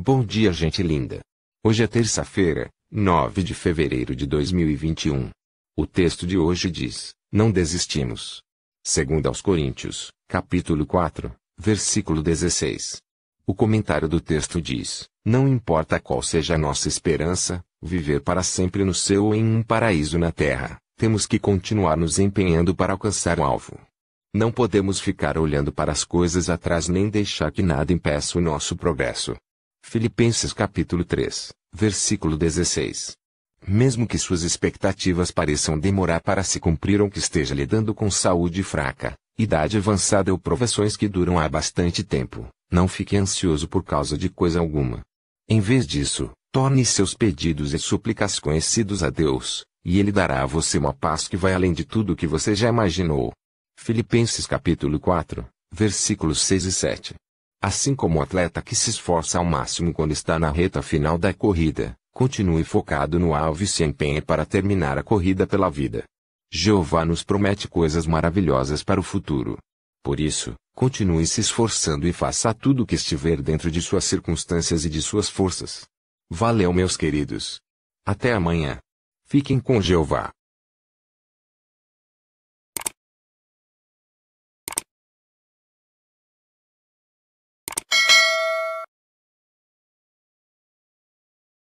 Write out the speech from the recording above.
Bom dia, gente linda. Hoje é terça-feira, 9 de fevereiro de 2021. O texto de hoje diz: Não desistimos. Segundo aos Coríntios, capítulo 4, versículo 16. O comentário do texto diz: Não importa qual seja a nossa esperança, viver para sempre no céu ou em um paraíso na terra, temos que continuar nos empenhando para alcançar o alvo. Não podemos ficar olhando para as coisas atrás nem deixar que nada impeça o nosso progresso. Filipenses capítulo 3, versículo 16. Mesmo que suas expectativas pareçam demorar para se cumprir ou que esteja lidando com saúde fraca, idade avançada ou provações que duram há bastante tempo, não fique ansioso por causa de coisa alguma. Em vez disso, torne seus pedidos e súplicas conhecidos a Deus, e Ele dará a você uma paz que vai além de tudo o que você já imaginou. Filipenses capítulo 4, versículos 6 e 7. Assim como o atleta que se esforça ao máximo quando está na reta final da corrida, continue focado no alvo e se empenhe para terminar a corrida pela vida. Jeová nos promete coisas maravilhosas para o futuro. Por isso, continue se esforçando e faça tudo o que estiver dentro de suas circunstâncias e de suas forças. Valeu, meus queridos. Até amanhã. Fiquem com Jeová.